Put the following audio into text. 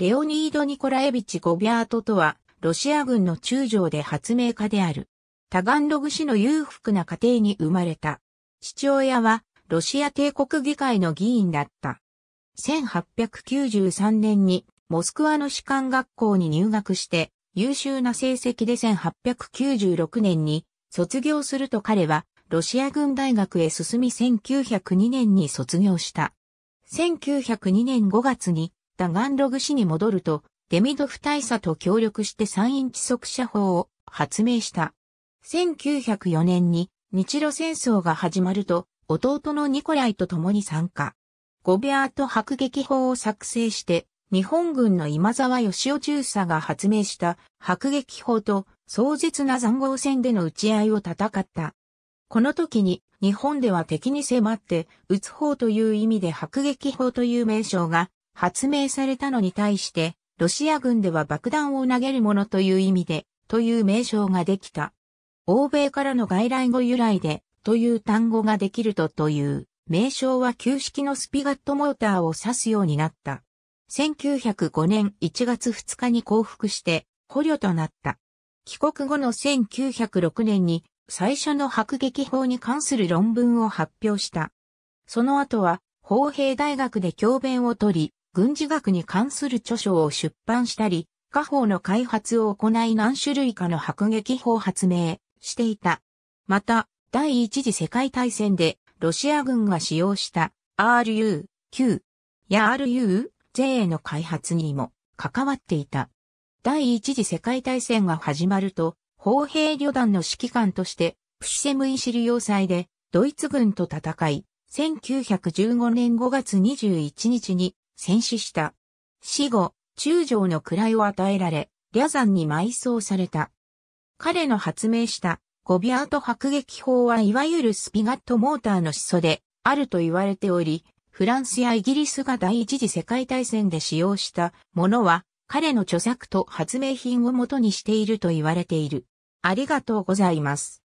レオニード・ニコラエビチ・ゴビャートとは、ロシア軍の中将で発明家である。タガンログ氏の裕福な家庭に生まれた。父親は、ロシア帝国議会の議員だった。1893年に、モスクワの士官学校に入学して、優秀な成績で1896年に卒業すると彼はロシア軍大学へ進み1902年に卒業した。1902年5月にったガンログ氏に戻ると、デミドフ大佐と協力して三インチ射砲を発明した。1904年に日露戦争が始まると、弟のニコライと共に参加。ゴベアート迫撃砲を作成して、日本軍の今沢義雄中佐が発明した迫撃砲と壮絶な残壕戦での打ち合いを戦った。この時に日本では敵に迫って撃つ砲という意味で迫撃砲という名称が発明されたのに対して、ロシア軍では爆弾を投げるものという意味で、という名称ができた。欧米からの外来語由来で、という単語ができるとという名称は旧式のスピガットモーターを指すようになった。1905年1月2日に降伏して捕虜となった。帰国後の1906年に最初の迫撃法に関する論文を発表した。その後は法兵大学で教鞭を取り、軍事学に関する著書を出版したり、火砲の開発を行い何種類かの迫撃砲発明していた。また、第一次世界大戦でロシア軍が使用した RU、Q や RU、J の開発にも関わっていた。第一次世界大戦が始まると、砲兵旅団の指揮官として、プシセムイシル要塞でドイツ軍と戦い、1915年5月21日に戦死した。死後、中将の位を与えられ、リャ山に埋葬された。彼の発明したゴビアート迫撃砲はいわゆるスピガットモーターの始祖であると言われており、フランスやイギリスが第一次世界大戦で使用したものは彼の著作と発明品を元にしていると言われている。ありがとうございます。